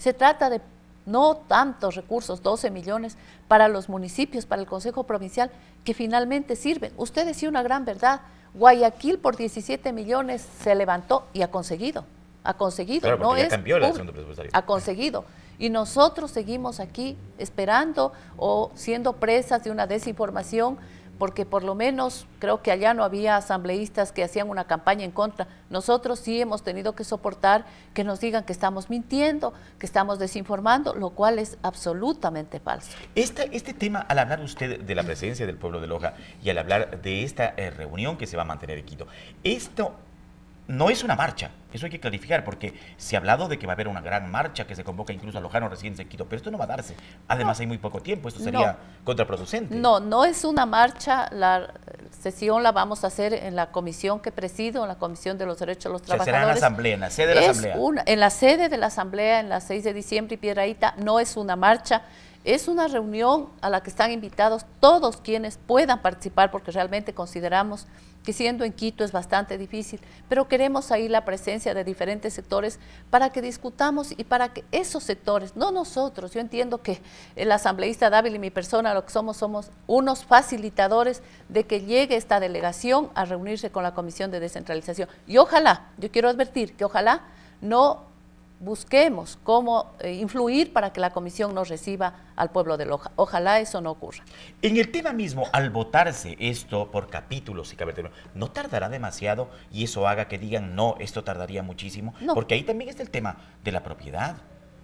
Se trata de no tantos recursos, 12 millones para los municipios, para el Consejo Provincial, que finalmente sirven. Usted decía una gran verdad, Guayaquil por 17 millones se levantó y ha conseguido, ha conseguido, no es ha conseguido. Y nosotros seguimos aquí esperando o siendo presas de una desinformación porque por lo menos creo que allá no había asambleístas que hacían una campaña en contra. Nosotros sí hemos tenido que soportar que nos digan que estamos mintiendo, que estamos desinformando, lo cual es absolutamente falso. Este, este tema, al hablar usted de la presencia del pueblo de Loja y al hablar de esta eh, reunión que se va a mantener en Quito, esto no es una marcha, eso hay que clarificar, porque se ha hablado de que va a haber una gran marcha que se convoca incluso a Lojano recién de Quito, pero esto no va a darse. Además, hay muy poco tiempo, esto sería contraproducente. No, no es una marcha, la sesión la vamos a hacer en la comisión que presido, en la Comisión de los Derechos de los Trabajadores. será en la Asamblea, en la sede de la Asamblea. en la sede de la Asamblea, en la 6 de diciembre y Piedraíta, no es una marcha, es una reunión a la que están invitados todos quienes puedan participar, porque realmente consideramos que siendo en Quito es bastante difícil, pero queremos ahí la presencia de diferentes sectores para que discutamos y para que esos sectores, no nosotros, yo entiendo que el asambleísta Dávila y mi persona lo que somos, somos unos facilitadores de que llegue esta delegación a reunirse con la Comisión de Descentralización. Y ojalá, yo quiero advertir que ojalá no busquemos cómo eh, influir para que la comisión nos reciba al pueblo de Loja. Ojalá eso no ocurra. En el tema mismo, al votarse esto por capítulos y capítulos, ¿no tardará demasiado y eso haga que digan no, esto tardaría muchísimo? Porque ahí también está el tema de la propiedad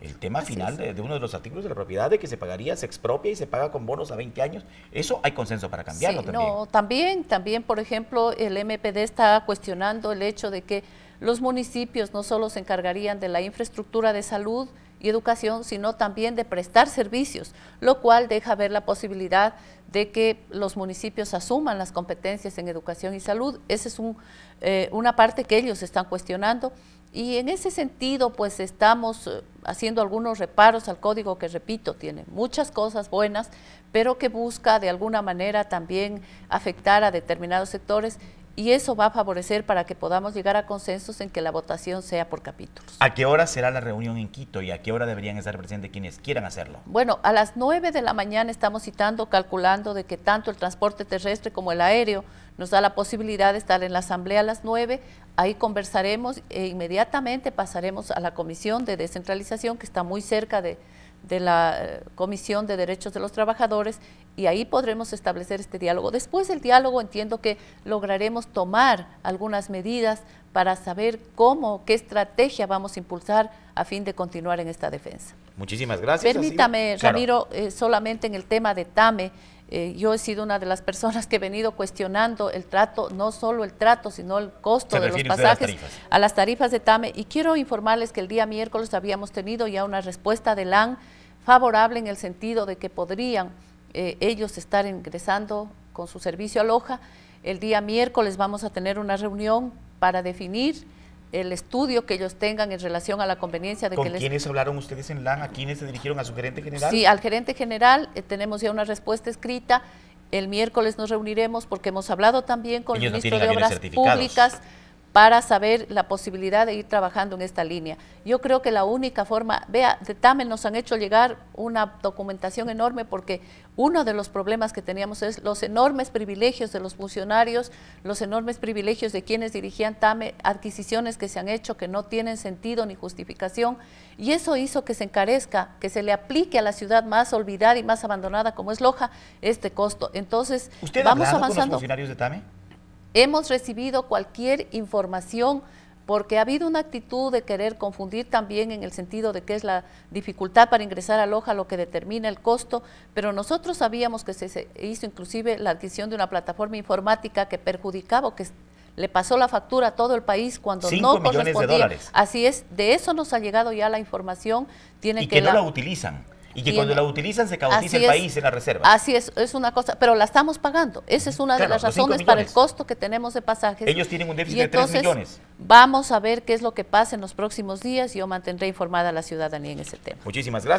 el tema final de, uno de los artículos de la propiedad, de que se pagaría, se expropia y se paga con bonos a 20 años, eso hay consenso para cambiarlo también. No, también, también, por ejemplo, el MPD está cuestionando el hecho de que los municipios no solo se encargarían de la infraestructura de salud y educación, sino también de prestar servicios, lo cual deja ver la posibilidad de que los municipios asuman las competencias en educación y salud. Esa es un, eh, una parte que ellos están cuestionando. Y en ese sentido, pues estamos eh, haciendo algunos reparos al código que, repito, tiene muchas cosas buenas, pero que busca de alguna manera también afectar a determinados sectores y eso va a favorecer para que podamos llegar a consensos en que la votación sea por capítulos. ¿A qué hora será la reunión en Quito y a qué hora deberían estar presentes quienes quieran hacerlo? Bueno, a las 9 de la mañana estamos citando, calculando de que tanto el transporte terrestre como el aéreo nos da la posibilidad de estar en la asamblea a las 9, ahí conversaremos e inmediatamente pasaremos a la comisión de descentralización que está muy cerca de, de la eh, Comisión de Derechos de los Trabajadores y ahí podremos establecer este diálogo. Después del diálogo entiendo que lograremos tomar algunas medidas para saber cómo, qué estrategia vamos a impulsar a fin de continuar en esta defensa. Muchísimas gracias. Permítame, Ramiro, eh, solamente en el tema de TAME, eh, yo he sido una de las personas que he venido cuestionando el trato, no solo el trato, sino el costo de los pasajes a las, tarifas de TAME. Y quiero informarles que el día miércoles habíamos tenido ya una respuesta de LAN favorable en el sentido de que podrían eh, ellos estar ingresando con su servicio a Loja. El día miércoles vamos a tener una reunión para definir el estudio que ellos tengan en relación a la conveniencia de que les... quiénes hablaron ustedes en LAN? ¿A quiénes se dirigieron? ¿A su gerente general? Sí, al gerente general eh, tenemos ya una respuesta escrita. El miércoles nos reuniremos porque hemos hablado también con el ministro de Obras Públicas para saber la posibilidad de ir trabajando en esta línea. Yo creo que la única forma, vea, de TAME nos han hecho llegar una documentación enorme porque uno de los problemas que teníamos es los enormes privilegios de los funcionarios, los enormes privilegios de quienes dirigían TAME, adquisiciones que se han hecho que no tienen sentido ni justificación, y eso hizo que se encarezca, que se le aplique a la ciudad más olvidada y más abandonada como es Loja este costo. Entonces, vamos ha avanzando. los funcionarios de TAME? hemos recibido cualquier información porque ha habido una actitud de querer confundir también en el sentido de que es la dificultad para ingresar a Loja lo que determina el costo, pero nosotros sabíamos que se hizo inclusive la adquisición de una plataforma informática que perjudicaba o que le pasó la factura a todo el país cuando Cinco no millones De dólares. Así es, de eso nos ha llegado ya la información. y que, no la utilizan. Y que cuando la utilizan se cautice el país en la reserva. Así es, es una cosa, pero la estamos pagando. Esa es una de las razones para el costo que tenemos de pasajes. Ellos tienen un déficit de 3 millones. Vamos a ver qué es lo que pasa en los próximos días y yo mantendré informada a la ciudadanía en ese tema. Muchísimas gracias.